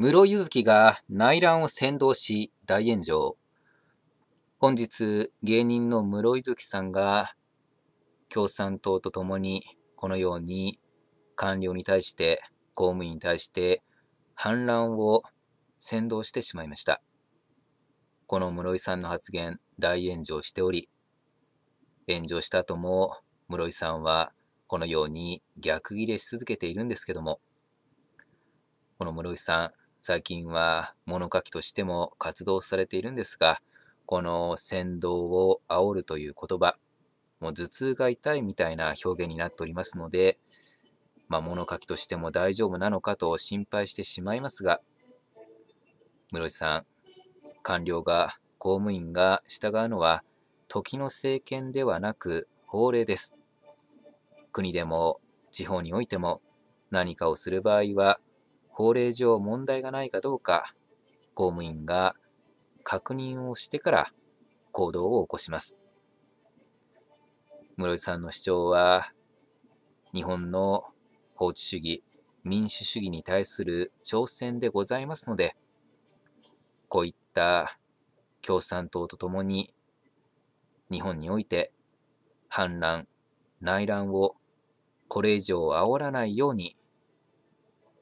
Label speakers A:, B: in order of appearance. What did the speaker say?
A: 室井ゆが内乱を先導し大炎上。本日、芸人の室井月さんが共産党と共にこのように官僚に対して公務員に対して反乱を先導してしまいました。この室井さんの発言、大炎上しており、炎上した後も室井さんはこのように逆ギレし続けているんですけども、この室井さん、最近は物書きとしても活動されているんですが、この先導を煽るという言葉、もう頭痛が痛いみたいな表現になっておりますので、まあ、物書きとしても大丈夫なのかと心配してしまいますが、室井さん、官僚が、公務員が従うのは、時の政権ではなく法令です。国でも地方においても何かをする場合は法令上問題がないかどうか、公務員が確認をしてから行動を起こします。室井さんの主張は、日本の法治主義、民主主義に対する挑戦でございますので、こういった共産党とともに、日本において反乱、内乱をこれ以上煽らないように